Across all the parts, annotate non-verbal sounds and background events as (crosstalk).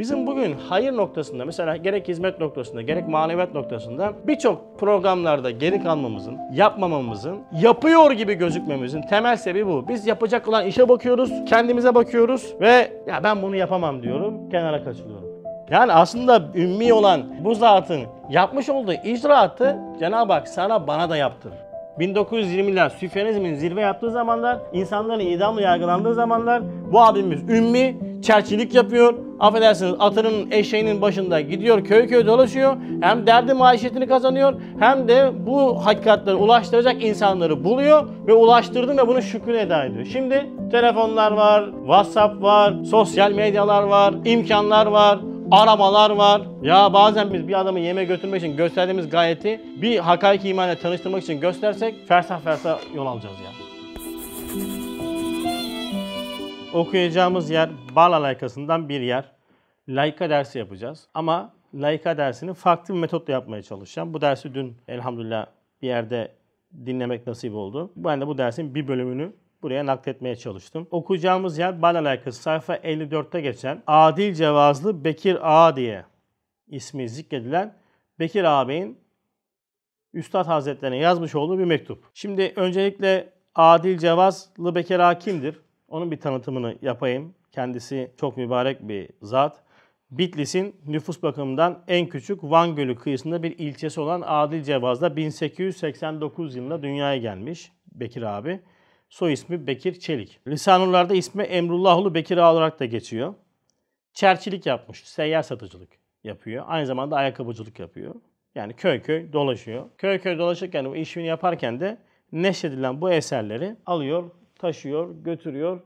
Bizim bugün hayır noktasında mesela gerek hizmet noktasında gerek maneviyat noktasında birçok programlarda geri kalmamızın, yapmamamızın, yapıyor gibi gözükmemizin temel sebebi bu. Biz yapacak olan işe bakıyoruz, kendimize bakıyoruz ve ya ben bunu yapamam diyorum, kenara kaçılıyorum. Yani aslında ümmi olan bu zatın yapmış olduğu icraatı Cenab-ı Hak sana bana da yaptır. 1920'ler süfyanizmin zirve yaptığı zamanlar, insanların idamla yargılandığı zamanlar bu abimiz ümmi çerçilik yapıyor. Affedersiniz atının eşeğinin başında gidiyor köy köy dolaşıyor. Hem derdi maişetini kazanıyor hem de bu hakikatleri ulaştıracak insanları buluyor ve ulaştırdı ve bunu şükür eda ediyor. Şimdi telefonlar var, WhatsApp var, sosyal medyalar var, imkanlar var. Arabalar var. Ya bazen biz bir adamı yeme götürmek için gösterdiğimiz gayeti bir hakaiki imanla tanıştırmak için göstersek fersah fersah yol alacağız ya. Okuyacağımız yer Bala Laikası'ndan bir yer. Laika dersi yapacağız. Ama Laika dersini farklı bir metotla yapmaya çalışacağım. Bu dersi dün elhamdülillah bir yerde dinlemek nasip oldu. Ben de bu dersin bir bölümünü buraya nakletmeye çalıştım. Okuyacağımız yer bal alakası sayfa 54'te geçen Adil Cevazlı Bekir Ağa" diye ismi zikredilen Bekir ağabeyin Üstad Hazretlerine yazmış olduğu bir mektup. Şimdi öncelikle Adil Cevazlı Bekir Ağa kimdir? Onun bir tanıtımını yapayım. Kendisi çok mübarek bir zat. Bitlis'in nüfus bakımından en küçük Van Gölü kıyısında bir ilçesi olan Adil Cevaz'da 1889 yılında dünyaya gelmiş Bekir abi. Soy ismi Bekir Çelik. Lisanurlar'da ismi Emrullahlu Bekir Ağa olarak da geçiyor. Çerçilik yapmış. Seyyar satıcılık yapıyor. Aynı zamanda ayakkabıcılık yapıyor. Yani köy köy dolaşıyor. Köy köy dolaşırken bu işini yaparken de neşredilen bu eserleri alıyor, taşıyor, götürüyor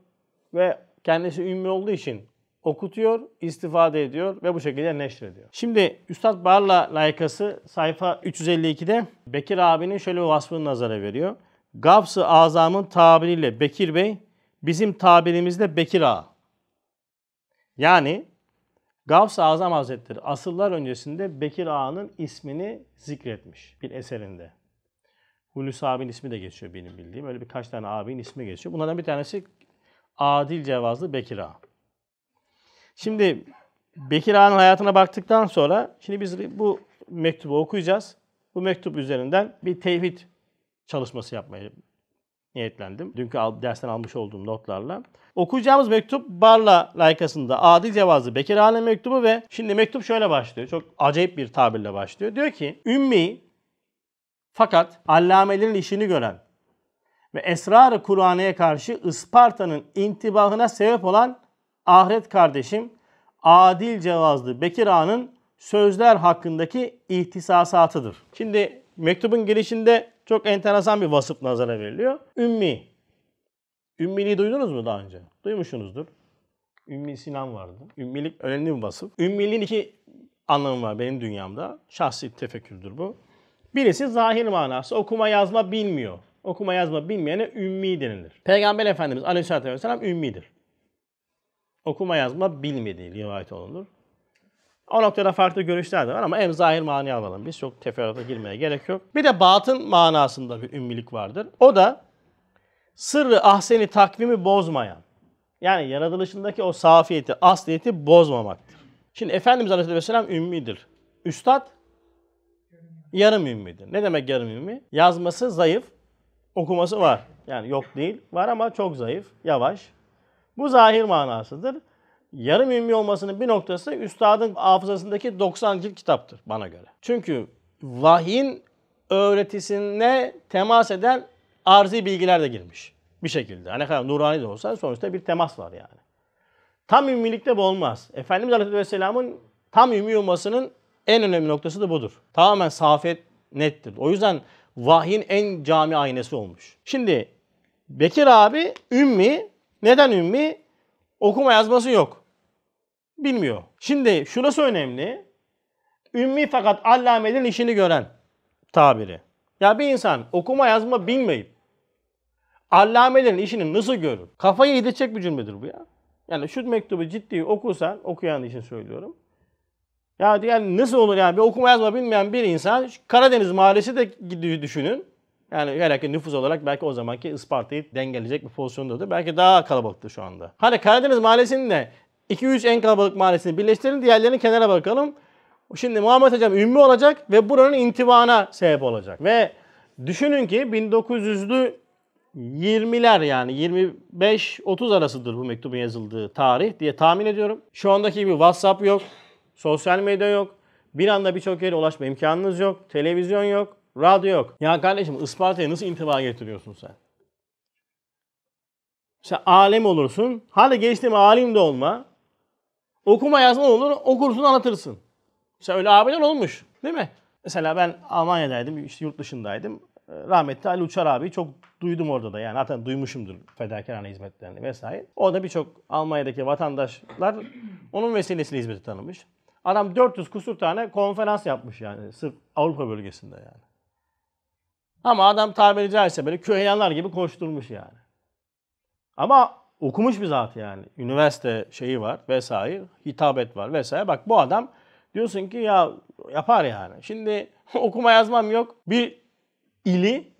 ve kendisi ünlü olduğu için okutuyor, istifade ediyor ve bu şekilde neşrediyor. Şimdi Üstad Barla layıkası sayfa 352'de Bekir abinin şöyle bir vasfını nazara veriyor. Gavs-ı Azam'ın tabiriyle Bekir Bey, bizim tabirimizde Bekir Ağa. Yani Gavs-ı Azam Hazretleri asıllar öncesinde Bekir Ağa'nın ismini zikretmiş bir eserinde. Hulusi abinin ismi de geçiyor benim bildiğim. Öyle birkaç tane abinin ismi geçiyor. Bunlardan bir tanesi Adil Cevazlı Bekir Ağa. Şimdi Bekir Ağa'nın hayatına baktıktan sonra şimdi biz bu mektubu okuyacağız. Bu mektup üzerinden bir tevhid çalışması yapmayı niyetlendim. Dünkü al, dersten almış olduğum notlarla. Okuyacağımız mektup Barla laykasında adil Cevazlı Bekir Bekirhane mektubu ve şimdi mektup şöyle başlıyor. Çok acayip bir tabirle başlıyor. Diyor ki Ümmi fakat allamelerin işini gören ve esrar-ı Kur'an'a karşı Isparta'nın intibahına sebep olan ahiret kardeşim Adil Cevazlı Bekir Ağa'nın sözler hakkındaki ihtisasatıdır. Şimdi mektubun girişinde çok enteresan bir vasıf nazara veriliyor. Ümmi. Ümmiliği duydunuz mu daha önce? Duymuşsunuzdur. Ümmi Sinan vardı. Ümmilik önemli bir vasıf. Ümmiliğin iki anlamı var benim dünyamda. Şahsi tefekkürdür bu. Birisi zahir manası okuma yazma bilmiyor. Okuma yazma bilmeyene ümmi denilir. Peygamber Efendimiz Aleyhisselatü Vesselam ümmidir. Okuma yazma bilmediği rivayet olunur. O noktada farklı görüşler de var ama en zahir manayı alalım. Biz çok teferruata girmeye gerek yok. Bir de batın manasında bir ümmilik vardır. O da sırrı ahseni takvimi bozmayan, yani yaratılışındaki o safiyeti, asliyeti bozmamaktır. Şimdi Efendimiz Aleyhisselam ümmidir. Üstad yarım ümmidir. Ne demek yarım ümmi? Yazması zayıf, okuması var. Yani yok değil, var ama çok zayıf, yavaş. Bu zahir manasıdır yarım ümmi olmasının bir noktası üstadın hafızasındaki 90 cilt kitaptır bana göre. Çünkü vahyin öğretisine temas eden arzi bilgiler de girmiş bir şekilde. Ne hani kadar nurani de olsa sonuçta bir temas var yani. Tam ümmilikte bu olmaz. Efendimiz Aleyhisselam'ın tam ümmi olmasının en önemli noktası da budur. Tamamen safet nettir. O yüzden vahyin en cami aynesi olmuş. Şimdi Bekir abi ümmi. Neden ümmi? Okuma yazması yok bilmiyor. Şimdi şurası önemli. Ümmi fakat allamenin işini gören tabiri. Ya bir insan okuma yazma bilmeyip allamelerin işini nasıl görür? Kafayı yedirecek bir cümledir bu ya. Yani şu mektubu ciddi okursan, okuyan için söylüyorum. Ya yani nasıl olur yani bir okuma yazma bilmeyen bir insan Karadeniz mahallesi de düşünün. Yani hele ki nüfus olarak belki o zamanki Isparta'yı dengeleyecek bir pozisyondadır. Belki daha kalabalıktı şu anda. Hani Karadeniz mahallesinin de 2-3 en kalabalık mahallesini birleştirin. Diğerlerini kenara bırakalım. Şimdi Muhammed Hocam ümmi olacak ve buranın intibana sebep olacak. Ve düşünün ki 1900'lü 20'ler yani 25-30 arasıdır bu mektubun yazıldığı tarih diye tahmin ediyorum. Şu andaki gibi WhatsApp yok, sosyal medya yok, bir anda birçok yere ulaşma imkanınız yok, televizyon yok, radyo yok. Ya kardeşim Isparta'ya nasıl intiba getiriyorsun sen? Sen alem olursun. Hadi geçtim alim de olma. Okuma yazma olur, okursun anlatırsın. Sen öyle abiler olmuş değil mi? Mesela ben Almanya'daydım, işte yurt dışındaydım. Ee, rahmetli Ali Uçar abi çok duydum orada da yani zaten duymuşumdur fedakarhane hizmetlerini vesaire. Orada birçok Almanya'daki vatandaşlar onun vesilesiyle hizmeti tanımış. Adam 400 kusur tane konferans yapmış yani sırf Avrupa bölgesinde yani. Ama adam tabiri caizse böyle köhyanlar gibi koşturmuş yani. Ama okumuş bir zat yani. Üniversite şeyi var vesaire, hitabet var vesaire. Bak bu adam diyorsun ki ya yapar yani. Şimdi (laughs) okuma yazmam yok. Bir ili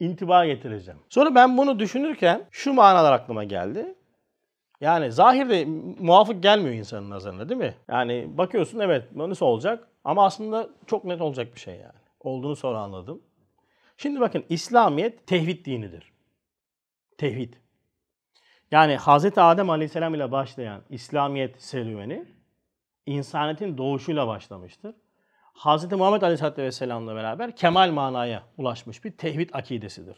intiba getireceğim. Sonra ben bunu düşünürken şu manalar aklıma geldi. Yani zahirde muafık gelmiyor insanın nazarına değil mi? Yani bakıyorsun evet nasıl olacak ama aslında çok net olacak bir şey yani. Olduğunu sonra anladım. Şimdi bakın İslamiyet tevhid dinidir. Tevhid. Yani Hz. Adem Aleyhisselam ile başlayan İslamiyet serüveni insaniyetin doğuşuyla başlamıştır. Hz. Muhammed Aleyhisselatü ile beraber kemal manaya ulaşmış bir tevhid akidesidir.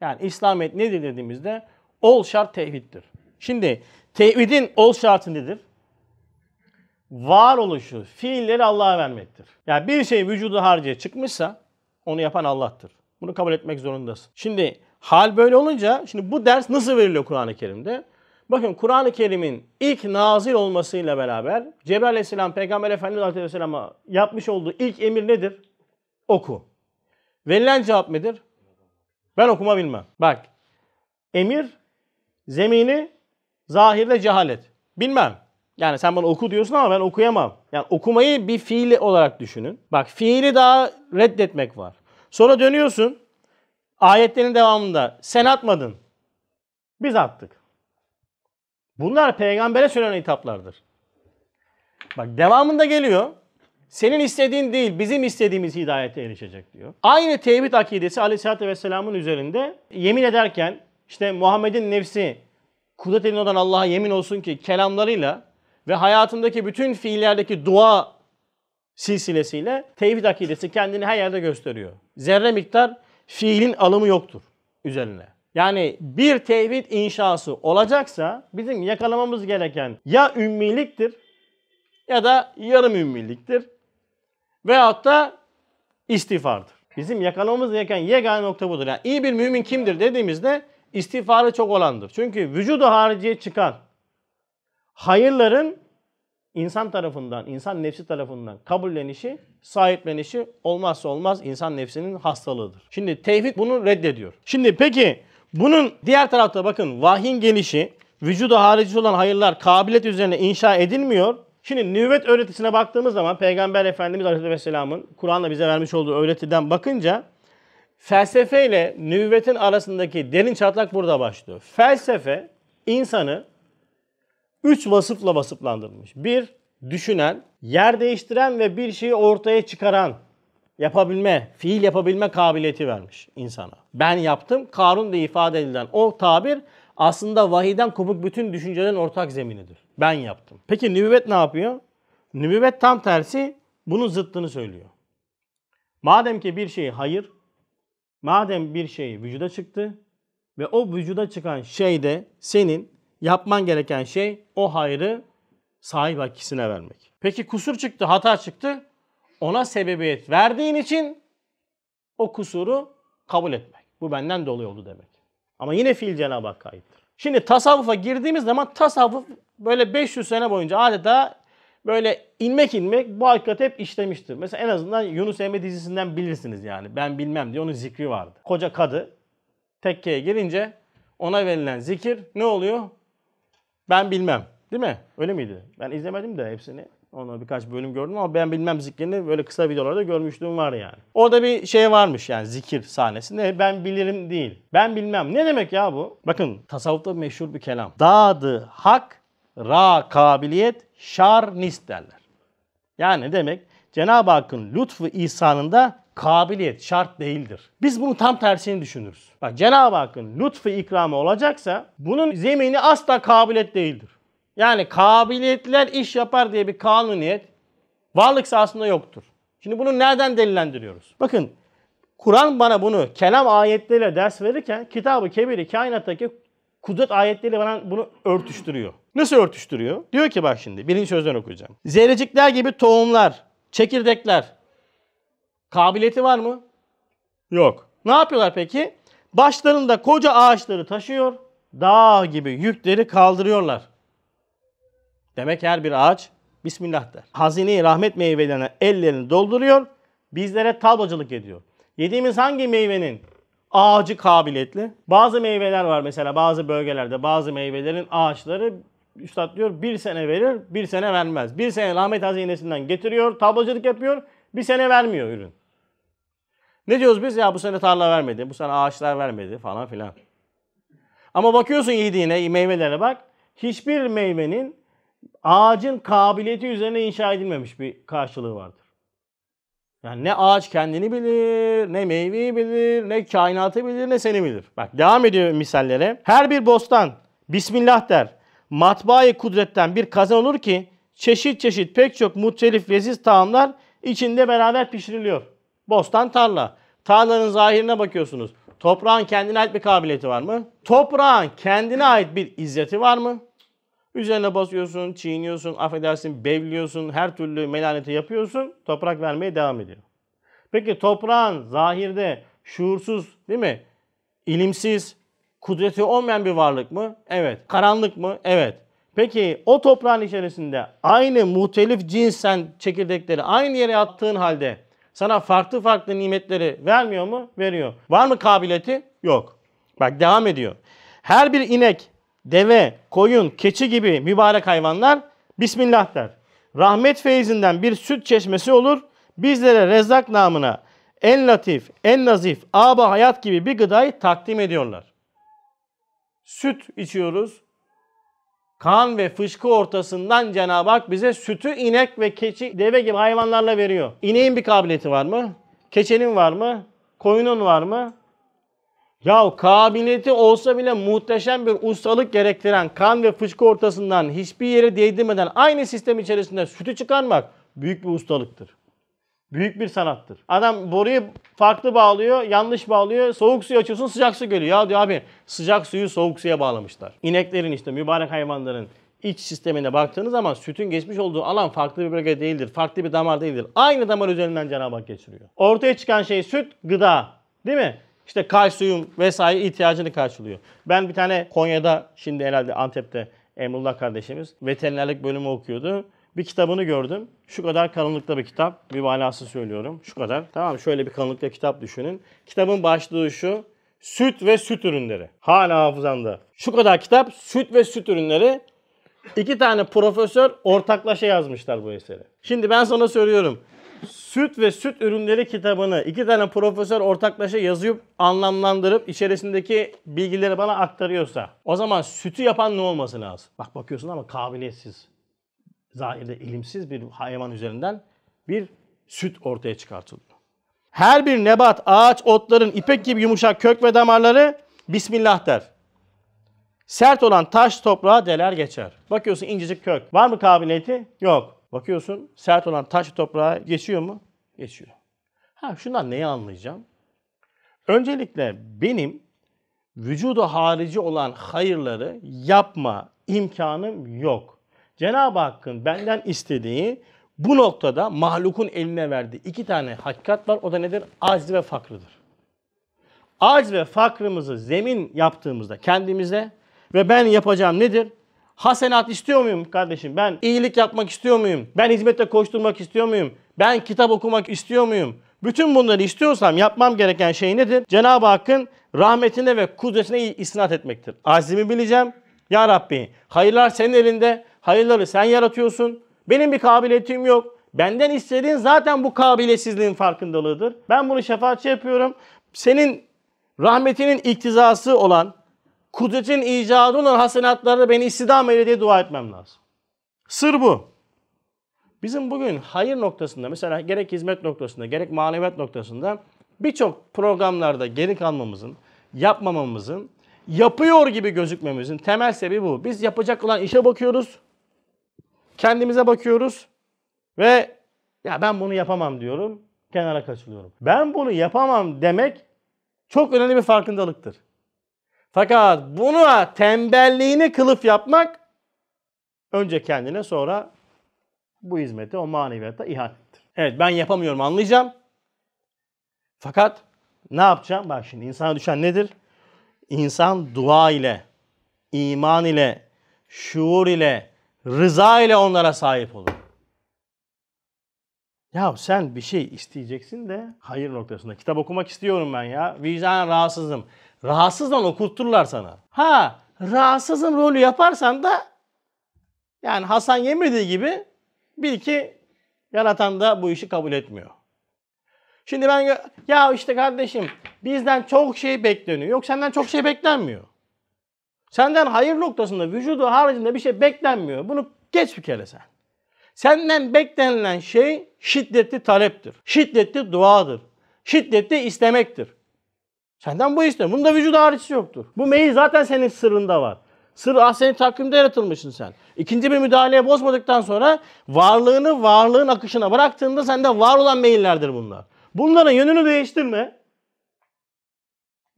Yani İslamiyet nedir dediğimizde ol şart tevhiddir. Şimdi tevhidin ol şartı nedir? Varoluşu, fiilleri Allah'a vermektir. Yani bir şey vücudu harcaya çıkmışsa onu yapan Allah'tır. Bunu kabul etmek zorundasın. Şimdi Hal böyle olunca şimdi bu ders nasıl veriliyor Kur'an-ı Kerim'de? Bakın Kur'an-ı Kerim'in ilk nazil olmasıyla beraber Cebrail Aleyhisselam Peygamber Efendimiz Aleyhisselam'a yapmış olduğu ilk emir nedir? Oku. Verilen cevap nedir? Ben okuma bilmem. Bak emir zemini zahirde cehalet. Bilmem. Yani sen bana oku diyorsun ama ben okuyamam. Yani okumayı bir fiili olarak düşünün. Bak fiili daha reddetmek var. Sonra dönüyorsun Ayetlerin devamında sen atmadın. Biz attık. Bunlar peygambere söylenen hitaplardır. Bak devamında geliyor. Senin istediğin değil bizim istediğimiz hidayete erişecek diyor. Aynı tevhid akidesi aleyhissalatü vesselamın üzerinde yemin ederken işte Muhammed'in nefsi kudret elini olan Allah'a yemin olsun ki kelamlarıyla ve hayatındaki bütün fiillerdeki dua silsilesiyle tevhid akidesi kendini her yerde gösteriyor. Zerre miktar fiilin alımı yoktur üzerine. Yani bir tevhid inşası olacaksa bizim yakalamamız gereken ya ümmiliktir ya da yarım ümmiliktir veyahut da istiğfardır. Bizim yakalamamız gereken yegane nokta budur. Yani iyi bir mümin kimdir dediğimizde istiğfarı çok olandır. Çünkü vücudu hariciye çıkan hayırların insan tarafından, insan nefsi tarafından kabullenişi, sahiplenişi olmazsa olmaz insan nefsinin hastalığıdır. Şimdi tevhid bunu reddediyor. Şimdi peki bunun diğer tarafta bakın vahyin gelişi, vücuda harici olan hayırlar kabiliyet üzerine inşa edilmiyor. Şimdi nüvvet öğretisine baktığımız zaman Peygamber Efendimiz Aleyhisselam'ın Kur'an'la bize vermiş olduğu öğretiden bakınca felsefe ile nübüvvetin arasındaki derin çatlak burada başlıyor. Felsefe insanı üç vasıfla vasıflandırılmış. Bir, düşünen, yer değiştiren ve bir şeyi ortaya çıkaran, yapabilme, fiil yapabilme kabiliyeti vermiş insana. Ben yaptım, Karun Karun'da ifade edilen o tabir aslında vahiden kopuk bütün düşüncelerin ortak zeminidir. Ben yaptım. Peki nübüvvet ne yapıyor? Nübüvvet tam tersi bunun zıttını söylüyor. Madem ki bir şey hayır, madem bir şey vücuda çıktı ve o vücuda çıkan şey de senin yapman gereken şey o hayrı sahip hakkisine vermek. Peki kusur çıktı, hata çıktı. Ona sebebiyet verdiğin için o kusuru kabul etmek. Bu benden dolayı oldu demek. Ama yine fiil Cenab-ı Hakk'a aittir. Şimdi tasavvufa girdiğimiz zaman tasavvuf böyle 500 sene boyunca adeta böyle inmek inmek bu hakikat hep işlemiştir. Mesela en azından Yunus Emre dizisinden bilirsiniz yani. Ben bilmem diye onun zikri vardı. Koca kadı tekkeye girince ona verilen zikir ne oluyor? Ben bilmem. Değil mi? Öyle miydi? Ben izlemedim de hepsini. Onu birkaç bölüm gördüm ama ben bilmem zikrini böyle kısa videolarda görmüşlüğüm var yani. Orada bir şey varmış yani zikir sahnesinde ben bilirim değil. Ben bilmem. Ne demek ya bu? Bakın tasavvufta meşhur bir kelam. Dadı hak ra kabiliyet şar nis derler. Yani demek Cenab-ı Hakk'ın lütfu ihsanında kabiliyet şart değildir. Biz bunu tam tersini düşünürüz. Bak Cenab-ı Hakk'ın lütfu ikramı olacaksa bunun zemini asla kabiliyet değildir. Yani kabiliyetler iş yapar diye bir kanuniyet varlık sahasında yoktur. Şimdi bunu nereden delillendiriyoruz? Bakın Kur'an bana bunu kelam ayetleriyle ders verirken kitabı kebiri kainattaki kudret ayetleri bana bunu örtüştürüyor. Nasıl örtüştürüyor? Diyor ki bak şimdi birinci sözden okuyacağım. Zerrecikler gibi tohumlar, çekirdekler, Kabiliyeti var mı? Yok. Ne yapıyorlar peki? Başlarında koca ağaçları taşıyor. Dağ gibi yükleri kaldırıyorlar. Demek her bir ağaç Bismillah der. Hazineyi rahmet meyvelerine ellerini dolduruyor. Bizlere tablacılık ediyor. Yediğimiz hangi meyvenin ağacı kabiliyetli? Bazı meyveler var mesela bazı bölgelerde bazı meyvelerin ağaçları Üstad diyor bir sene verir bir sene vermez. Bir sene rahmet hazinesinden getiriyor tablacılık yapıyor bir sene vermiyor ürün. Ne diyoruz biz? Ya bu sene tarla vermedi, bu sene ağaçlar vermedi falan filan. Ama bakıyorsun yediğine, meyvelere bak. Hiçbir meyvenin ağacın kabiliyeti üzerine inşa edilmemiş bir karşılığı vardır. Yani ne ağaç kendini bilir, ne meyveyi bilir, ne kainatı bilir, ne seni bilir. Bak devam ediyor misallere. Her bir bostan Bismillah der. Matbaayı kudretten bir kazan olur ki çeşit çeşit pek çok muhtelif leziz tağımlar içinde beraber pişiriliyor. Bostan tarla. Tarlanın zahirine bakıyorsunuz. Toprağın kendine ait bir kabiliyeti var mı? Toprağın kendine ait bir izzeti var mı? Üzerine basıyorsun, çiğniyorsun, affedersin, bevliyorsun, her türlü melaneti yapıyorsun. Toprak vermeye devam ediyor. Peki toprağın zahirde şuursuz değil mi? İlimsiz, kudreti olmayan bir varlık mı? Evet. Karanlık mı? Evet. Peki o toprağın içerisinde aynı muhtelif cinsen çekirdekleri aynı yere attığın halde sana farklı farklı nimetleri vermiyor mu? Veriyor. Var mı kabiliyeti? Yok. Bak devam ediyor. Her bir inek, deve, koyun, keçi gibi mübarek hayvanlar Bismillah der. Rahmet feyzinden bir süt çeşmesi olur. Bizlere rezzak namına en latif, en nazif, aba hayat gibi bir gıdayı takdim ediyorlar. Süt içiyoruz, kan ve fışkı ortasından Cenab-ı Hak bize sütü inek ve keçi, deve gibi hayvanlarla veriyor. İneğin bir kabiliyeti var mı? Keçenin var mı? Koyunun var mı? Ya kabiliyeti olsa bile muhteşem bir ustalık gerektiren kan ve fışkı ortasından hiçbir yere değdirmeden aynı sistem içerisinde sütü çıkarmak büyük bir ustalıktır. Büyük bir sanattır. Adam boruyu farklı bağlıyor, yanlış bağlıyor. Soğuk suyu açıyorsun sıcak su geliyor. Ya diyor abi sıcak suyu soğuk suya bağlamışlar. İneklerin işte mübarek hayvanların iç sistemine baktığınız zaman sütün geçmiş olduğu alan farklı bir bölge değildir. Farklı bir damar değildir. Aynı damar üzerinden Cenab-ı Hak geçiriyor. Ortaya çıkan şey süt, gıda. Değil mi? İşte suyum vesaire ihtiyacını karşılıyor. Ben bir tane Konya'da şimdi herhalde Antep'te Emrullah kardeşimiz veterinerlik bölümü okuyordu. Bir kitabını gördüm. Şu kadar kalınlıkta bir kitap. Bir balası söylüyorum. Şu kadar. Tamam şöyle bir kalınlıkta kitap düşünün. Kitabın başlığı şu. Süt ve süt ürünleri. Hala hafızamda. Şu kadar kitap süt ve süt ürünleri. İki tane profesör ortaklaşa yazmışlar bu eseri. Şimdi ben sana söylüyorum. Süt ve süt ürünleri kitabını iki tane profesör ortaklaşa yazıp anlamlandırıp içerisindeki bilgileri bana aktarıyorsa o zaman sütü yapan ne olması lazım? Bak bakıyorsun ama kabiliyetsiz zahirde ilimsiz bir hayvan üzerinden bir süt ortaya çıkartılıyor. Her bir nebat, ağaç, otların ipek gibi yumuşak kök ve damarları Bismillah der. Sert olan taş toprağa deler geçer. Bakıyorsun incecik kök. Var mı kabiliyeti? Yok. Bakıyorsun sert olan taş toprağa geçiyor mu? Geçiyor. Ha şundan neyi anlayacağım? Öncelikle benim vücuda harici olan hayırları yapma imkanım yok. Cenab-ı Hakk'ın benden istediği bu noktada mahlukun eline verdiği iki tane hakikat var. O da nedir? Acz ve fakrıdır. Acz ve fakrımızı zemin yaptığımızda kendimize ve ben yapacağım nedir? Hasenat istiyor muyum kardeşim? Ben iyilik yapmak istiyor muyum? Ben hizmette koşturmak istiyor muyum? Ben kitap okumak istiyor muyum? Bütün bunları istiyorsam yapmam gereken şey nedir? Cenab-ı Hakk'ın rahmetine ve kudretine isnat etmektir. Azimi bileceğim, ya Rabbi hayırlar senin elinde. Hayırları sen yaratıyorsun. Benim bir kabiliyetim yok. Benden istediğin zaten bu kabilesizliğin farkındalığıdır. Ben bunu şefaatçi yapıyorum. Senin rahmetinin iktizası olan, kudretin icadı olan hasenatlarda beni istidam eyle diye dua etmem lazım. Sır bu. Bizim bugün hayır noktasında mesela gerek hizmet noktasında gerek maneviyat noktasında birçok programlarda geri kalmamızın, yapmamamızın yapıyor gibi gözükmemizin temel sebebi bu. Biz yapacak olan işe bakıyoruz. Kendimize bakıyoruz. Ve ya ben bunu yapamam diyorum. Kenara kaçılıyorum. Ben bunu yapamam demek çok önemli bir farkındalıktır. Fakat buna tembelliğini kılıf yapmak önce kendine sonra bu hizmete o maneviyata ihanettir. Evet ben yapamıyorum anlayacağım. Fakat ne yapacağım? Bak şimdi insana düşen nedir? İnsan dua ile, iman ile, şuur ile, rıza ile onlara sahip olur. Ya sen bir şey isteyeceksin de hayır noktasında. Kitap okumak istiyorum ben ya. Vicdan rahatsızım. Rahatsızdan okutturlar sana. Ha rahatsızın rolü yaparsan da yani Hasan yemediği gibi bil ki yaratan da bu işi kabul etmiyor. Şimdi ben ya işte kardeşim bizden çok şey bekleniyor. Yok senden çok şey beklenmiyor. Senden hayır noktasında vücudu haricinde bir şey beklenmiyor. Bunu geç bir kere sen. Senden beklenilen şey şiddetli taleptir. Şiddetli duadır. Şiddetli istemektir. Senden bu ister. Bunda vücut hariç yoktur. Bu meyil zaten senin sırrında var. Sır ah senin takvimde yaratılmışsın sen. İkinci bir müdahaleye bozmadıktan sonra varlığını varlığın akışına bıraktığında sende var olan meyillerdir bunlar. Bunların yönünü değiştirme.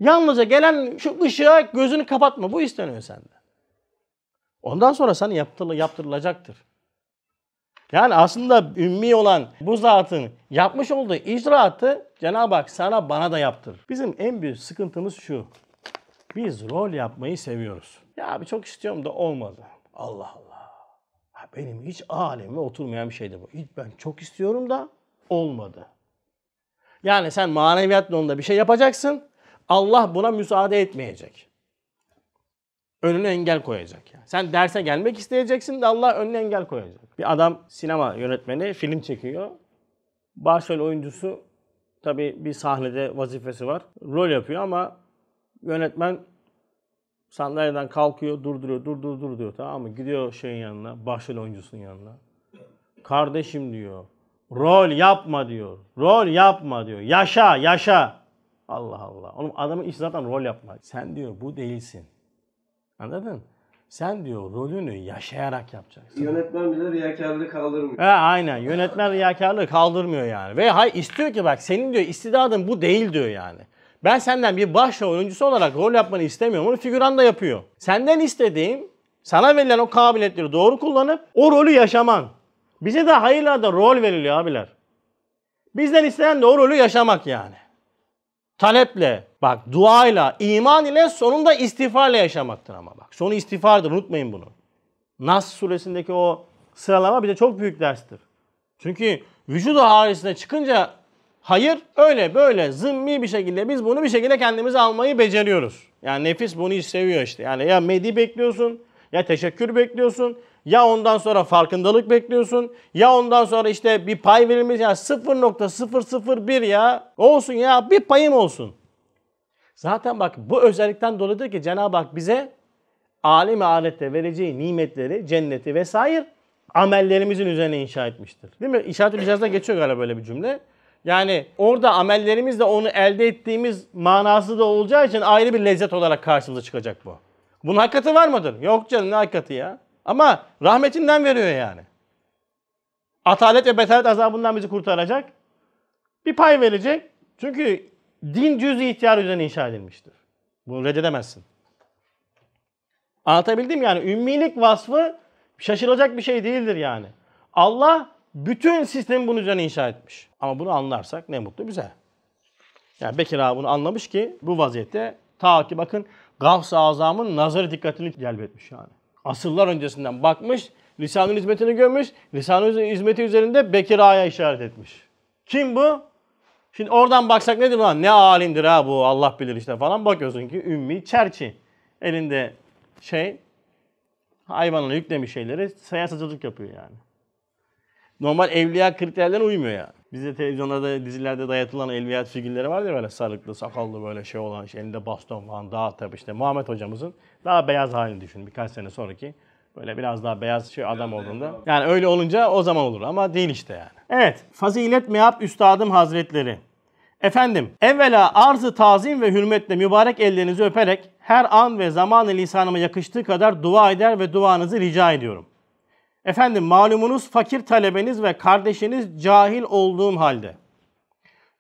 Yalnızca gelen şu ışığa gözünü kapatma. Bu isteniyor senden. Ondan sonra sana yaptır, yaptırılacaktır. Yani aslında ümmi olan bu zatın yapmış olduğu icraatı Cenab-ı Hak sana bana da yaptır. Bizim en büyük sıkıntımız şu. Biz rol yapmayı seviyoruz. Ya abi çok istiyorum da olmadı. Allah Allah. benim hiç aleme oturmayan bir şeydi bu. Ben çok istiyorum da olmadı. Yani sen maneviyat yolunda bir şey yapacaksın. Allah buna müsaade etmeyecek. Önüne engel koyacak. Yani. Sen derse gelmek isteyeceksin de Allah önüne engel koyacak. Bir adam sinema yönetmeni film çekiyor. Başrol oyuncusu tabi bir sahnede vazifesi var. Rol yapıyor ama yönetmen sandalyeden kalkıyor, durduruyor, durdur dur diyor tamam mı? Gidiyor şeyin yanına, başrol oyuncusunun yanına. Kardeşim diyor. Rol yapma diyor. Rol yapma diyor. Yaşa, yaşa. Allah Allah. Oğlum adamın işi zaten rol yapmak. Sen diyor bu değilsin. Anladın? Sen diyor rolünü yaşayarak yapacaksın. Yönetmen bile riyakarlığı kaldırmıyor. He aynen. Yönetmen riyakarlığı kaldırmıyor yani. Ve hay istiyor ki bak senin diyor istidadın bu değil diyor yani. Ben senden bir başrol oyuncusu olarak rol yapmanı istemiyorum. Onu figüran da yapıyor. Senden istediğim sana verilen o kabiliyetleri doğru kullanıp o rolü yaşaman. Bize de hayırlarda rol veriliyor abiler. Bizden isteyen de o rolü yaşamak yani. Taleple, bak duayla, iman ile sonunda istiğfarla yaşamaktır ama bak. Sonu istiğfardır unutmayın bunu. Nas suresindeki o sıralama bize çok büyük derstir. Çünkü vücudu harisine çıkınca hayır öyle böyle zımmi bir şekilde biz bunu bir şekilde kendimize almayı beceriyoruz. Yani nefis bunu seviyor işte. Yani ya medi bekliyorsun ya teşekkür bekliyorsun ya ondan sonra farkındalık bekliyorsun ya ondan sonra işte bir pay verilmesi ya 0.001 ya olsun ya bir payım olsun. Zaten bak bu özellikten dolayıdır ki Cenab-ı Hak bize alim alette vereceği nimetleri, cenneti vesaire amellerimizin üzerine inşa etmiştir. Değil mi? İşaret-ül geçiyor galiba böyle bir cümle. Yani orada amellerimizle onu elde ettiğimiz manası da olacağı için ayrı bir lezzet olarak karşımıza çıkacak bu. Bunun hakikati var mıdır? Yok canım ne hakikati ya? Ama rahmetinden veriyor yani. Atalet ve betalet azabından bizi kurtaracak. Bir pay verecek. Çünkü din cüz ihtiyar üzerine inşa edilmiştir. Bunu reddedemezsin. Anlatabildim yani ümmilik vasfı şaşılacak bir şey değildir yani. Allah bütün sistemi bunun üzerine inşa etmiş. Ama bunu anlarsak ne mutlu bize. Yani Bekir abi bunu anlamış ki bu vaziyette ta ki bakın Gavs-ı Azam'ın nazarı dikkatini celbetmiş yani asırlar öncesinden bakmış, lisanın hizmetini görmüş, lisanın hizmeti üzerinde Bekir Ağa'ya işaret etmiş. Kim bu? Şimdi oradan baksak nedir lan? Ne alimdir ha bu Allah bilir işte falan. Bakıyorsun ki Ümmi Çerçi. Elinde şey hayvanına yüklemiş şeyleri sayasızcılık yapıyor yani normal evliya kriterlerine uymuyor yani. Bizde televizyonlarda, dizilerde dayatılan evliya figürleri var ya böyle sarıklı, sakallı böyle şey olan, şey, elinde baston falan daha tabii işte Muhammed hocamızın daha beyaz halini düşün birkaç sene sonraki. Böyle biraz daha beyaz şey adam olduğunda. Yani öyle olunca o zaman olur ama değil işte yani. Evet. Fazilet Mehap Üstadım Hazretleri. Efendim, evvela arzı tazim ve hürmetle mübarek ellerinizi öperek her an ve zamanı lisanıma yakıştığı kadar dua eder ve duanızı rica ediyorum. Efendim malumunuz fakir talebeniz ve kardeşiniz cahil olduğum halde.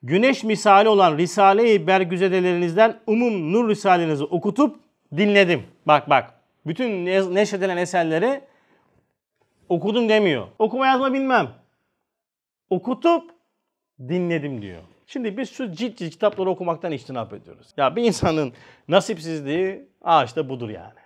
Güneş misali olan Risale-i Bergüzedelerinizden umum nur risalenizi okutup dinledim. Bak bak. Bütün neşredilen eserleri okudum demiyor. Okuma yazma bilmem. Okutup dinledim diyor. Şimdi biz şu cilt cilt kitapları okumaktan içtinap ediyoruz. Ya bir insanın nasipsizliği ağaçta budur yani.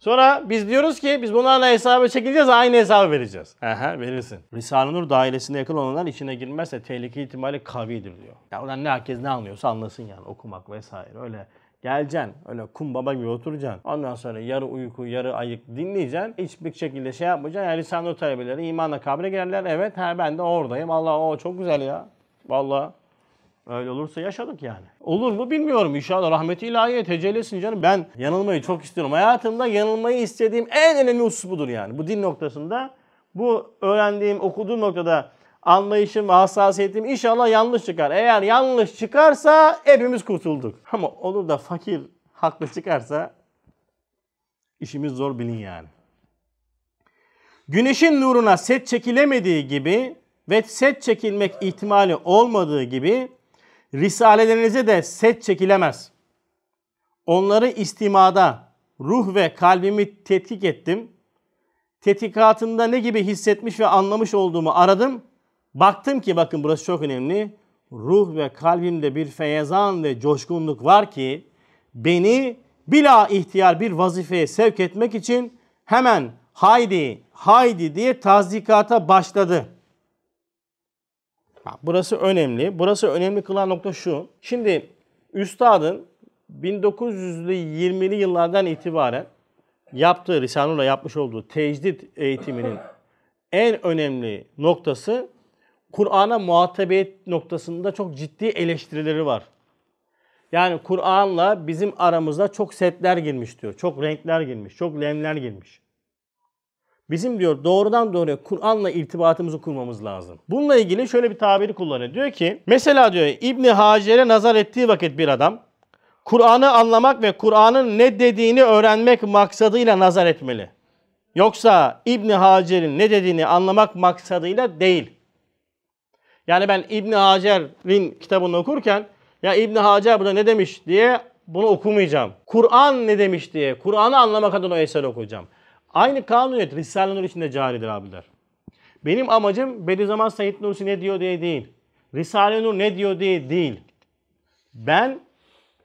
Sonra biz diyoruz ki biz bunlarla hesabı çekileceğiz aynı hesabı vereceğiz. Aha verirsin. Risale-i Nur dairesine yakın olanlar içine girmezse tehlike ihtimali kavidir diyor. Ya ulan ne herkes ne anlıyorsa anlasın yani okumak vesaire öyle Geleceksin öyle kum baba gibi oturacaksın. Ondan sonra yarı uyku yarı ayık dinleyeceksin. Hiçbir şekilde şey yapmayacaksın. Yani lisan talebeleri imanla kabre girerler. Evet ha ben de oradayım. Allah o çok güzel ya. Vallahi Öyle olursa yaşadık yani. Olur mu bilmiyorum. İnşallah rahmeti ilahiye tecelli canım. Ben yanılmayı çok istiyorum. Hayatımda yanılmayı istediğim en önemli husus budur yani. Bu din noktasında bu öğrendiğim, okuduğum noktada anlayışım, hassasiyetim inşallah yanlış çıkar. Eğer yanlış çıkarsa hepimiz kurtulduk. Ama olur da fakir haklı çıkarsa işimiz zor bilin yani. Güneşin nuruna set çekilemediği gibi ve set çekilmek ihtimali olmadığı gibi Risalelerinize de set çekilemez. Onları istimada ruh ve kalbimi tetkik ettim. Tetkikatında ne gibi hissetmiş ve anlamış olduğumu aradım. Baktım ki bakın burası çok önemli. Ruh ve kalbimde bir feyzan ve coşkunluk var ki beni bila ihtiyar bir vazifeye sevk etmek için hemen haydi haydi diye tazikata başladı.'' Bak burası önemli. Burası önemli kılan nokta şu. Şimdi üstadın 1900'lü 20'li yıllardan itibaren yaptığı, Risanur'la yapmış olduğu tecdit eğitiminin en önemli noktası Kur'an'a muhatabiyet noktasında çok ciddi eleştirileri var. Yani Kur'an'la bizim aramızda çok setler girmiş diyor. Çok renkler girmiş, çok lemler girmiş. Bizim diyor doğrudan doğruya Kur'an'la irtibatımızı kurmamız lazım. Bununla ilgili şöyle bir tabiri kullanıyor. Diyor ki mesela diyor İbni Hacer'e nazar ettiği vakit bir adam Kur'an'ı anlamak ve Kur'an'ın ne dediğini öğrenmek maksadıyla nazar etmeli. Yoksa İbni Hacer'in ne dediğini anlamak maksadıyla değil. Yani ben İbni Hacer'in kitabını okurken ya İbni Hacer burada ne demiş diye bunu okumayacağım. Kur'an ne demiş diye, Kur'an'ı anlamak adına o eseri okuyacağım. Aynı kanuniyet Risale-i Nur içinde caridir abiler. Benim amacım Bediüzzaman Said Nursi ne diyor diye değil. Risale-i Nur ne diyor diye değil. Ben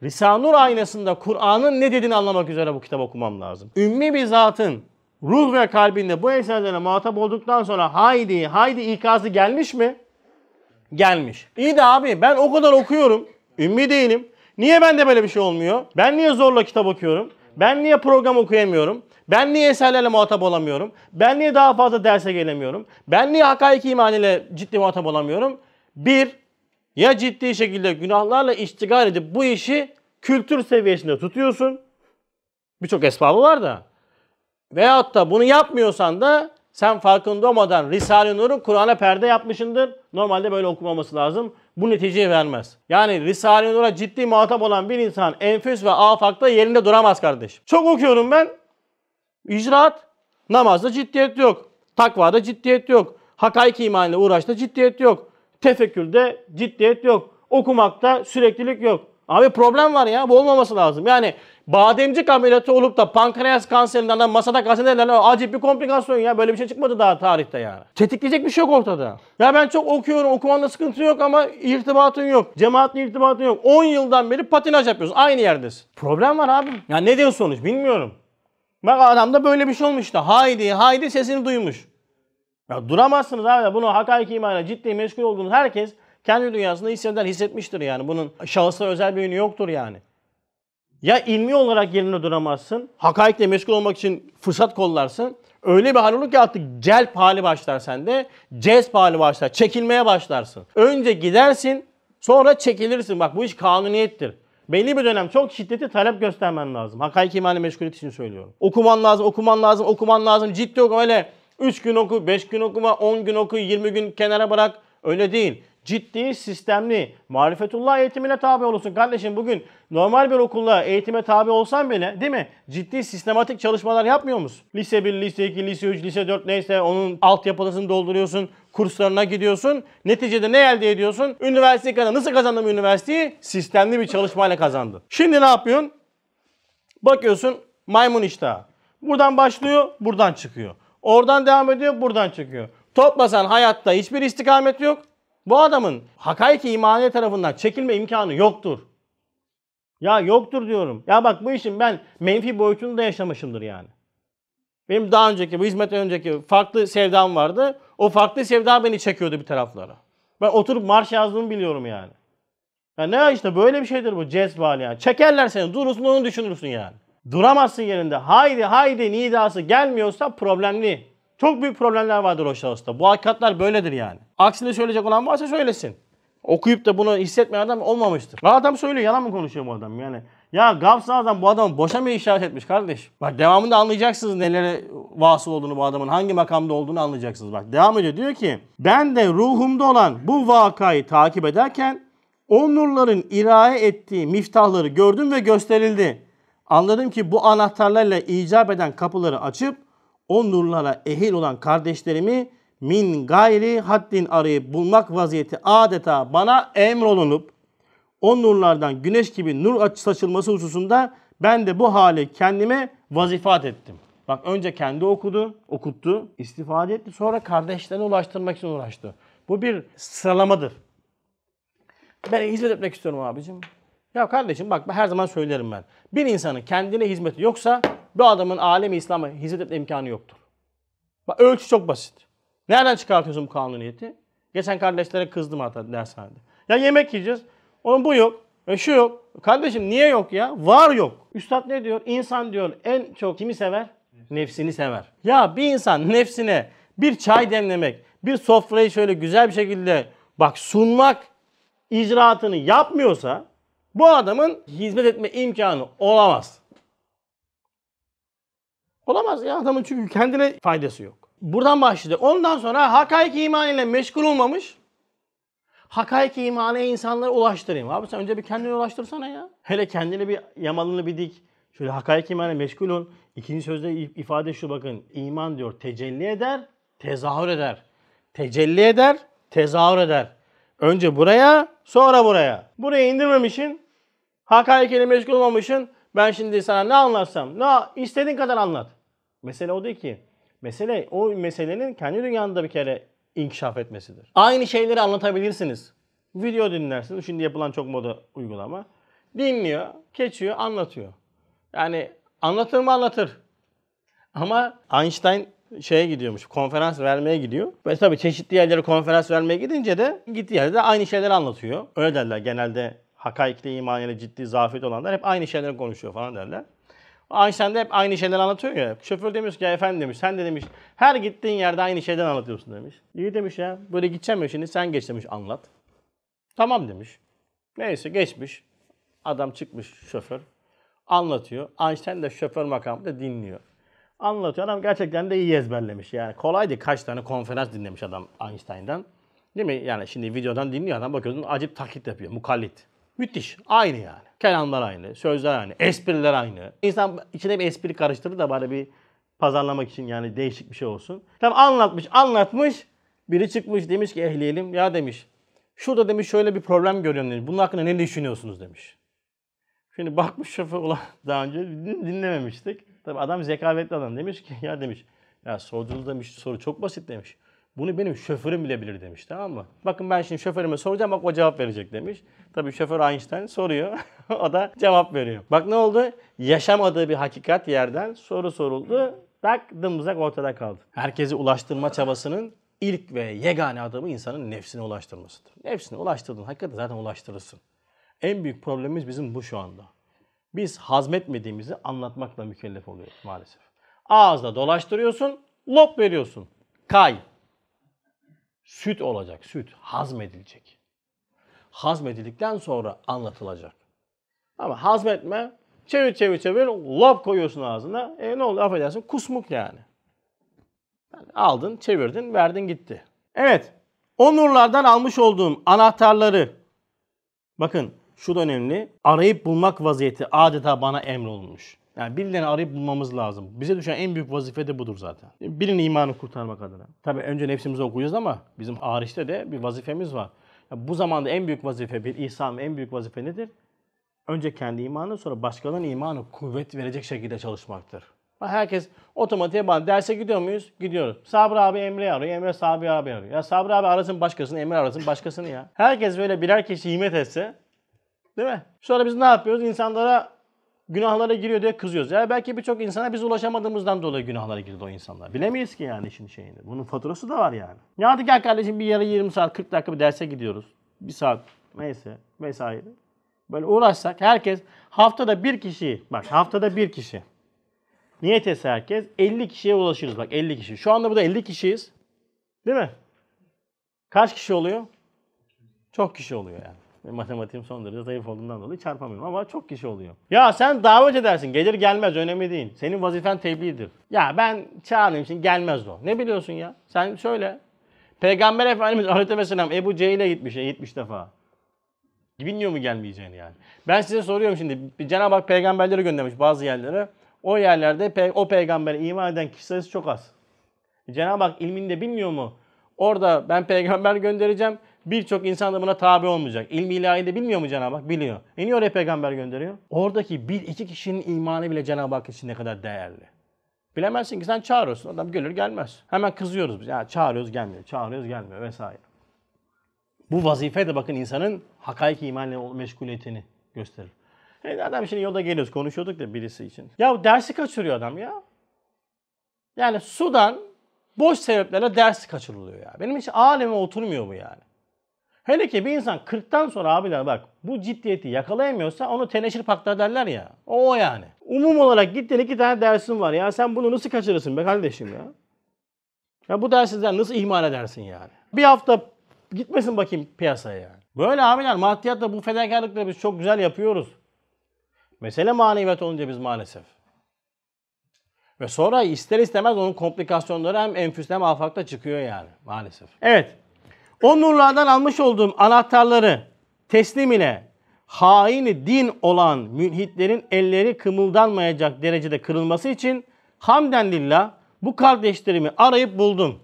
Risale-i Nur aynasında Kur'an'ın ne dediğini anlamak üzere bu kitap okumam lazım. Ümmi bir zatın ruh ve kalbinde bu eserlere muhatap olduktan sonra haydi haydi ikazı gelmiş mi? Gelmiş. İyi de abi ben o kadar okuyorum. Ümmi değilim. Niye bende böyle bir şey olmuyor? Ben niye zorla kitap okuyorum? Ben niye program okuyamıyorum? Ben niye eserlerle muhatap olamıyorum? Ben niye daha fazla derse gelemiyorum? Ben niye hakaiki iman ile ciddi muhatap olamıyorum? Bir, ya ciddi şekilde günahlarla iştigal edip bu işi kültür seviyesinde tutuyorsun. Birçok esbabı var da. Veyahut da bunu yapmıyorsan da sen farkında olmadan Risale-i Nur'u Kur'an'a perde yapmışındır. Normalde böyle okumaması lazım. Bu neticeyi vermez. Yani Risale-i Nur'a ciddi muhatap olan bir insan enfüs ve afakta yerinde duramaz kardeşim. Çok okuyorum ben. İcraat. Namazda ciddiyet yok. Takvada ciddiyet yok. Hakaik imanıyla uğraşta ciddiyet yok. Tefekkürde ciddiyet yok. Okumakta süreklilik yok. Abi problem var ya. Bu olmaması lazım. Yani bademcik ameliyatı olup da pankreas kanserinden, masada kanserinden acip bir komplikasyon ya. Böyle bir şey çıkmadı daha tarihte yani. Tetikleyecek bir şey yok ortada. Ya ben çok okuyorum. Okumanda sıkıntı yok ama irtibatın yok. Cemaatle irtibatın yok. 10 yıldan beri patinaj yapıyorsun. Aynı yerdesin. Problem var abi. Ya ne diyor sonuç bilmiyorum. Bak adamda böyle bir şey olmuştu. haydi haydi sesini duymuş. Ya duramazsınız abi. Bunu hakiki imana ciddi meşgul olduğunuz herkes kendi dünyasında hisseder, hissetmiştir yani. Bunun şahısına özel bir yönü yoktur yani. Ya ilmi olarak yerine duramazsın, hakaikle meşgul olmak için fırsat kollarsın. Öyle bir hal olur ki artık celp hali başlar sende, cezp hali başlar, çekilmeye başlarsın. Önce gidersin, sonra çekilirsin. Bak bu iş kanuniyettir. Belli bir dönem çok şiddetli talep göstermen lazım. Hakayki imani meşguliyet için söylüyorum. Okuman lazım, okuman lazım, okuman lazım. Ciddi oku öyle 3 gün oku, 5 gün okuma, 10 gün oku, 20 gün kenara bırak. Öyle değil ciddi, sistemli, marifetullah eğitimine tabi olursun. Kardeşim bugün normal bir okulla eğitime tabi olsan bile değil mi? Ciddi, sistematik çalışmalar yapmıyor musun? Lise 1, lise 2, lise 3, lise 4 neyse onun altyapısını dolduruyorsun. Kurslarına gidiyorsun. Neticede ne elde ediyorsun? Üniversiteyi kazandın. Nasıl kazandın üniversiteyi? Sistemli bir çalışmayla kazandın. Şimdi ne yapıyorsun? Bakıyorsun maymun iştahı. Buradan başlıyor, buradan çıkıyor. Oradan devam ediyor, buradan çıkıyor. Toplasan hayatta hiçbir istikamet yok. Bu adamın hakaiki imaniye tarafından çekilme imkanı yoktur. Ya yoktur diyorum. Ya bak bu işin ben menfi boyutunu da yaşamışımdır yani. Benim daha önceki, bu hizmet önceki farklı sevdam vardı. O farklı sevda beni çekiyordu bir taraflara. Ben oturup marş yazdığımı biliyorum yani. Ya ne işte böyle bir şeydir bu cezbal yani. Çekerler seni durursun onu düşünürsün yani. Duramazsın yerinde. Haydi haydi nidası gelmiyorsa problemli. Çok büyük problemler vardır o şahısta. Bu hakikatler böyledir yani. Aksine söyleyecek olan varsa söylesin. Okuyup da bunu hissetmeyen adam olmamıştır. Adam söylüyor yalan mı konuşuyor bu adam yani. Ya Gavs adam bu adam boşa mı işaret etmiş kardeş? Bak devamında anlayacaksınız nelere vasıl olduğunu bu adamın hangi makamda olduğunu anlayacaksınız. Bak devam ediyor diyor ki ben de ruhumda olan bu vakayı takip ederken o nurların iraye ettiği miftahları gördüm ve gösterildi. Anladım ki bu anahtarlarla icap eden kapıları açıp o nurlara ehil olan kardeşlerimi min gayri haddin arayıp bulmak vaziyeti adeta bana emrolunup o nurlardan güneş gibi nur saçılması hususunda ben de bu hali kendime vazifat ettim. Bak önce kendi okudu, okuttu, istifade etti. Sonra kardeşlerine ulaştırmak için uğraştı. Bu bir sıralamadır. Ben hizmet etmek istiyorum abicim. Ya kardeşim bak her zaman söylerim ben. Bir insanın kendine hizmeti yoksa bu adamın alemi İslam'a hizmet etme imkanı yoktur. Bak ölçü çok basit. Nereden çıkartıyorsun bu kanuniyeti? Geçen kardeşlere kızdım hatta dershanede. Ya yemek yiyeceğiz. Onun bu yok. E şu yok. Kardeşim niye yok ya? Var yok. Üstad ne diyor? İnsan diyor en çok kimi sever? Nefsini sever. Ya bir insan nefsine bir çay demlemek, bir sofrayı şöyle güzel bir şekilde bak sunmak icraatını yapmıyorsa bu adamın hizmet etme imkanı olamaz. Olamaz ya adamın çünkü kendine faydası yok buradan başladı. Ondan sonra hakaik iman ile meşgul olmamış. Hakaik imanı insanlara ulaştırayım. Abi sen önce bir kendini ulaştırsana ya. Hele kendini bir yamalını bir dik. Şöyle hakaik imanı meşgul ol. İkinci sözde ifade şu bakın. İman diyor tecelli eder, tezahür eder. Tecelli eder, tezahür eder. Önce buraya, sonra buraya. Buraya indirmemişin, hakaik ile meşgul olmamışın. Ben şimdi sana ne anlatsam, ne istediğin kadar anlat. Mesele o değil ki. Mesele o meselenin kendi dünyanda bir kere inkişaf etmesidir. Aynı şeyleri anlatabilirsiniz. Video dinlersiniz. Şimdi yapılan çok moda uygulama. Dinliyor, geçiyor, anlatıyor. Yani anlatır mı anlatır. Ama Einstein şeye gidiyormuş, konferans vermeye gidiyor. Ve tabii çeşitli yerlere konferans vermeye gidince de gittiği yerde de aynı şeyleri anlatıyor. Öyle derler genelde hakaikli imanıyla ciddi zafiyet olanlar hep aynı şeyleri konuşuyor falan derler. Einstein de hep aynı şeyler anlatıyor ya. Şoför demiş ki ya efendim demiş sen de demiş her gittiğin yerde aynı şeyden anlatıyorsun demiş. İyi demiş ya böyle gideceğim ya şimdi sen geç demiş anlat. Tamam demiş. Neyse geçmiş. Adam çıkmış şoför. Anlatıyor. Einstein de şoför makamında dinliyor. Anlatıyor. Adam gerçekten de iyi ezberlemiş. Yani kolaydı. Kaç tane konferans dinlemiş adam Einstein'dan. Değil mi? Yani şimdi videodan dinliyor adam bakıyorsun acip taklit yapıyor. Mukallit. Müthiş. Aynı yani. Kelamlar aynı, sözler aynı, espriler aynı. İnsan içine bir espri karıştırır da bari bir pazarlamak için yani değişik bir şey olsun. Tam anlatmış, anlatmış. Biri çıkmış demiş ki ehliyelim ya demiş. Şurada demiş şöyle bir problem görüyorum demiş. Bunun hakkında ne düşünüyorsunuz demiş. Şimdi bakmış şoför ulan daha önce dinlememiştik. Tabi adam zekavetli adam demiş ki ya demiş. Ya sorduğunuz demiş soru çok basit demiş. Bunu benim şoförüm bile bilir demiş tamam mı? Bakın ben şimdi şoförüme soracağım bak o cevap verecek demiş. Tabii şoför Einstein soruyor. (laughs) o da cevap veriyor. Bak ne oldu? Yaşamadığı bir hakikat yerden soru soruldu. Tak dımdızak ortada kaldı. Herkesi ulaştırma çabasının ilk ve yegane adımı insanın nefsine ulaştırmasıdır. Nefsine ulaştırdın hakikaten zaten ulaştırırsın. En büyük problemimiz bizim bu şu anda. Biz hazmetmediğimizi anlatmakla mükellef oluyoruz maalesef. Ağızda dolaştırıyorsun, lop veriyorsun. Kay. Süt olacak, süt hazmedilecek. Hazmedildikten sonra anlatılacak. Ama hazmetme, çevir çevir çevir, lop koyuyorsun ağzına. E ne oldu affedersin, kusmuk yani. yani aldın, çevirdin, verdin gitti. Evet, o nurlardan almış olduğum anahtarları, bakın şu da önemli, arayıp bulmak vaziyeti adeta bana emrolunmuş. Yani birilerini arayıp bulmamız lazım. Bize düşen en büyük vazife de budur zaten. Birinin imanı kurtarmak adına. Tabi önce nefsimizi okuyacağız ama bizim hariçte de bir vazifemiz var. Yani bu zamanda en büyük vazife bir ihsan en büyük vazife nedir? Önce kendi imanı sonra başkalarının imanı kuvvet verecek şekilde çalışmaktır. Herkes otomatiğe bağlı. Derse gidiyor muyuz? Gidiyoruz. Sabri abi Emre arıyor. Emre Sabri abi arıyor. Ya Sabri abi arasın başkasını, Emre arasın başkasını ya. Herkes böyle birer kişi himmet etse Değil mi? Sonra biz ne yapıyoruz? İnsanlara günahlara giriyor diye kızıyoruz. Ya belki birçok insana biz ulaşamadığımızdan dolayı günahlara girdi o insanlar. Bilemeyiz ki yani işin şeyini. Bunun faturası da var yani. Ya hadi gel kardeşim bir yere 20 saat 40 dakika bir derse gidiyoruz. Bir saat neyse vesaire. Böyle uğraşsak herkes haftada bir kişi bak haftada bir kişi niyet etse herkes 50 kişiye ulaşırız bak 50 kişi. Şu anda burada 50 kişiyiz. Değil mi? Kaç kişi oluyor? Çok kişi oluyor yani matematiğim son derece zayıf olduğundan dolayı çarpamıyorum ama çok kişi oluyor. Ya sen davet edersin gelir gelmez önemli değil. Senin vazifen tebliğdir. Ya ben çağırayım şimdi gelmez o. Ne biliyorsun ya? Sen söyle. Peygamber Efendimiz (laughs) Aleyhisselam Ebu Cehil'e gitmiş 70 e, defa. Bilmiyor mu gelmeyeceğini yani. Ben size soruyorum şimdi. Cenab-ı Hak peygamberleri göndermiş bazı yerlere. O yerlerde pe- o peygambere iman eden kişi sayısı çok az. Cenab-ı Hak ilminde bilmiyor mu? Orada ben peygamber göndereceğim. Birçok insan da buna tabi olmayacak. İlmi ilahi de bilmiyor mu Cenab-ı Hak? Biliyor. E niye oraya peygamber gönderiyor? Oradaki bir iki kişinin imanı bile Cenab-ı Hak için ne kadar değerli. Bilemezsin ki sen çağırıyorsun. Adam gelir gelmez. Hemen kızıyoruz biz. Ya çağırıyoruz gelmiyor. Çağırıyoruz gelmiyor vesaire. Bu vazife de bakın insanın hakaik imanla meşguliyetini gösterir. Evet adam şimdi yolda geliyoruz konuşuyorduk da birisi için. Ya dersi kaçırıyor adam ya. Yani sudan boş sebeplerle ders kaçırılıyor ya. Benim hiç aleme oturmuyor bu yani. Hele ki bir insan 40'tan sonra abiler bak bu ciddiyeti yakalayamıyorsa onu teneşir pakta derler ya. O, yani. Umum olarak gittin iki tane dersin var ya sen bunu nasıl kaçırırsın be kardeşim ya? Ya bu dersizden nasıl ihmal edersin yani? Bir hafta gitmesin bakayım piyasaya yani. Böyle abiler maddiyatla bu fedakarlıkla biz çok güzel yapıyoruz. Mesele maneviyat olunca biz maalesef. Ve sonra ister istemez onun komplikasyonları hem enfüste hem afakta çıkıyor yani maalesef. Evet o nurlardan almış olduğum anahtarları teslim ile haini din olan mülhitlerin elleri kımıldanmayacak derecede kırılması için hamden lillah bu kardeşlerimi arayıp buldum.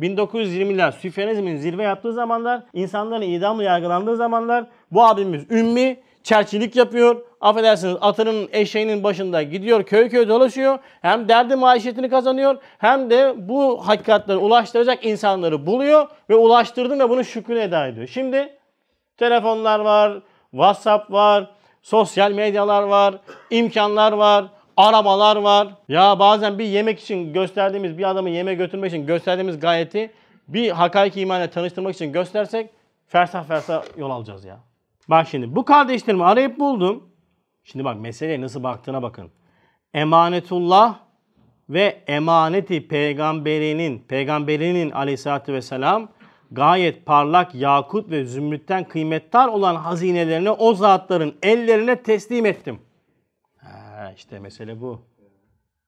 1920'ler Süfyanizmin zirve yaptığı zamanlar, insanların idamla yargılandığı zamanlar bu abimiz Ümmi çerçilik yapıyor. Affedersiniz atının eşeğinin başında gidiyor köy köy dolaşıyor. Hem derdi maişetini kazanıyor hem de bu hakikatleri ulaştıracak insanları buluyor ve ulaştırdım ve bunu şükrünü eda ediyor. Şimdi telefonlar var, WhatsApp var, sosyal medyalar var, imkanlar var, arabalar var. Ya bazen bir yemek için gösterdiğimiz bir adamı yeme götürmek için gösterdiğimiz gayeti, bir hakaiki imanla tanıştırmak için göstersek fersah fersah yol alacağız ya. Bak şimdi bu kardeşlerimi arayıp buldum. Şimdi bak meseleye nasıl baktığına bakın. Emanetullah ve emaneti peygamberinin, peygamberinin aleyhissalatü vesselam gayet parlak yakut ve zümrütten kıymetli olan hazinelerini o zatların ellerine teslim ettim. Ha, işte mesele bu.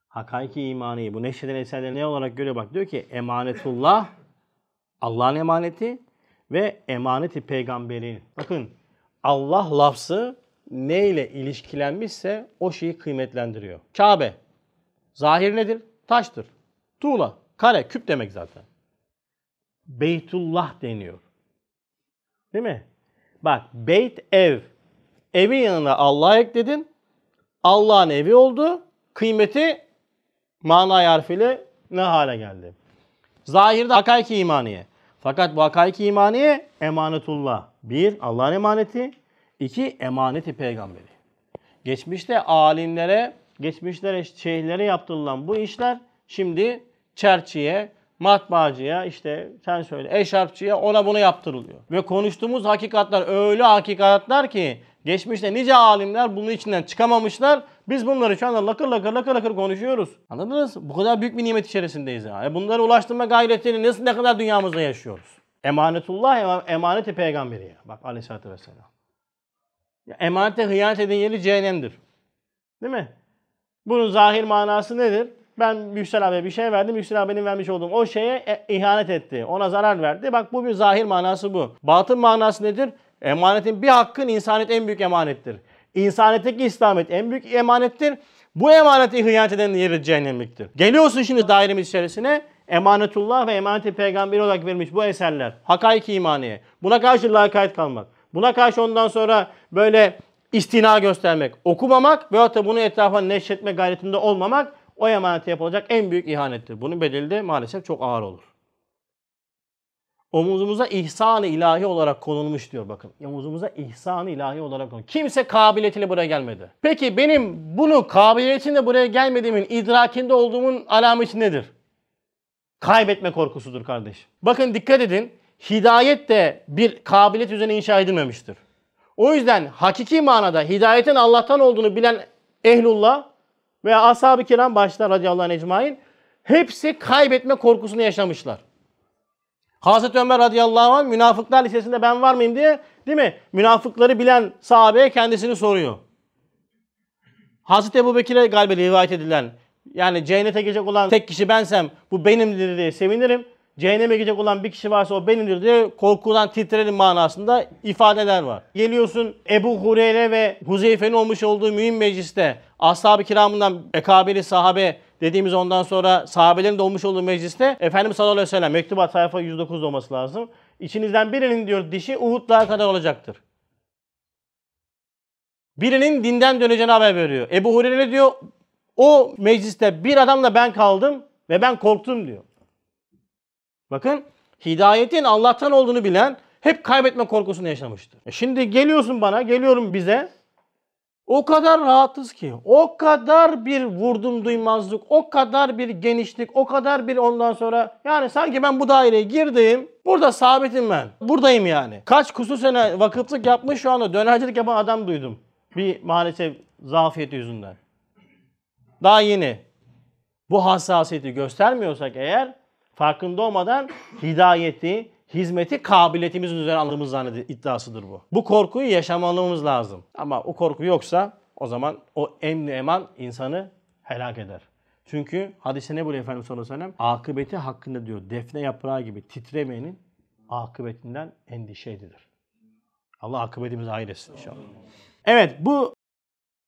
Hakiki imanı bu neşreden eserleri ne olarak görüyor? Bak diyor ki emanetullah, Allah'ın emaneti ve emaneti peygamberin. Bakın Allah lafzı neyle ilişkilenmişse o şeyi kıymetlendiriyor. Kabe zahir nedir? Taştır. Tuğla, kare, küp demek zaten. Beytullah deniyor. Değil mi? Bak beyt ev. Evin yanına Allah ekledin. Allah'ın evi oldu. Kıymeti mana harfiyle ne hale geldi? Zahirde hakaiki imaniye. Fakat bu hakaiki imaniye emanetullah. Bir, Allah'ın emaneti. iki emaneti peygamberi. Geçmişte alimlere, geçmişlere, şeyhlere yaptırılan bu işler şimdi çerçiye, matbaacıya, işte sen söyle eşarpçıya ona bunu yaptırılıyor. Ve konuştuğumuz hakikatler öyle hakikatler ki geçmişte nice alimler bunun içinden çıkamamışlar. Biz bunları şu anda lakır lakır lakır lakır konuşuyoruz. Anladınız? Bu kadar büyük bir nimet içerisindeyiz ya. E bunlara ulaştırma gayretini nasıl ne kadar dünyamızda yaşıyoruz? Emanetullah emaneti peygamberi ya. Bak aleyhissalatü vesselam. Ya emanete hıyanet eden yeri cehennemdir. Değil mi? Bunun zahir manası nedir? Ben Yüksel abiye bir şey verdim. Yüksel abinin vermiş olduğum o şeye e, ihanet etti. Ona zarar verdi. Bak bu bir zahir manası bu. Batın manası nedir? Emanetin bir hakkın insaniyet en büyük emanettir. İnsanetteki İslamiyet en büyük emanettir. Bu emaneti hıyanet edenin yeri cehennemliktir. Geliyorsun şimdi dairemiz içerisine. Emanetullah ve emaneti peygamberi olarak verilmiş bu eserler. Hakaiki imaniye. Buna karşı lakayt kalmak. Buna karşı ondan sonra böyle istina göstermek, okumamak veyahut da bunu etrafa neşretme gayretinde olmamak o emaneti yapılacak en büyük ihanettir. Bunun bedeli de maalesef çok ağır olur. Omuzumuza ihsan-ı ilahi olarak konulmuş diyor bakın. Omuzumuza ihsan-ı ilahi olarak konulmuş. Kimse kabiliyetiyle buraya gelmedi. Peki benim bunu kabiliyetimle buraya gelmediğimin idrakinde olduğumun alameti nedir? Kaybetme korkusudur kardeş. Bakın dikkat edin. Hidayet de bir kabiliyet üzerine inşa edilmemiştir. O yüzden hakiki manada hidayetin Allah'tan olduğunu bilen ehlullah veya ashab-ı kiram başta radıyallahu anh ecmain hepsi kaybetme korkusunu yaşamışlar. Hazreti Ömer radıyallahu anh münafıklar lisesinde ben var mıyım diye değil mi? Münafıkları bilen sahabeye kendisini soruyor. Hazreti Ebu Bekir'e galiba rivayet edilen yani cennete gelecek olan tek kişi bensem bu benimdir diye sevinirim. Cehenneme gidecek olan bir kişi varsa o benimdir diye korkudan titrenin manasında ifadeler var. Geliyorsun Ebu Hureyre ve Huzeyfe'nin olmuş olduğu mühim mecliste ashab-ı kiramından ekabeli sahabe dediğimiz ondan sonra sahabelerin de olmuş olduğu mecliste Efendimiz sallallahu aleyhi ve sellem mektubat sayfa 109 olması lazım. İçinizden birinin diyor dişi Uhud'lara kadar olacaktır. Birinin dinden döneceğini haber veriyor. Ebu Hureyre diyor o mecliste bir adamla ben kaldım ve ben korktum diyor. Bakın hidayetin Allah'tan olduğunu bilen hep kaybetme korkusunu yaşamıştı. E şimdi geliyorsun bana, geliyorum bize. O kadar rahatız ki, o kadar bir vurdum duymazlık, o kadar bir genişlik, o kadar bir ondan sonra yani sanki ben bu daireye girdim, burada sabitim ben, buradayım yani. Kaç kusur sene vakıflık yapmış şu anda dönercilik yapan adam duydum. Bir maalesef zafiyeti yüzünden. Daha yeni. Bu hassasiyeti göstermiyorsak eğer farkında olmadan hidayeti, hizmeti kabiliyetimizin üzerine aldığımız zannedi iddiasıdır bu. Bu korkuyu yaşamamamız lazım. Ama o korku yoksa o zaman o emni eman insanı helak eder. Çünkü hadise ne buyuruyor Efendimiz sallallahu aleyhi ve Akıbeti hakkında diyor defne yaprağı gibi titremeyenin akıbetinden endişe edilir. Allah akıbetimizi hayretsin inşallah. Evet bu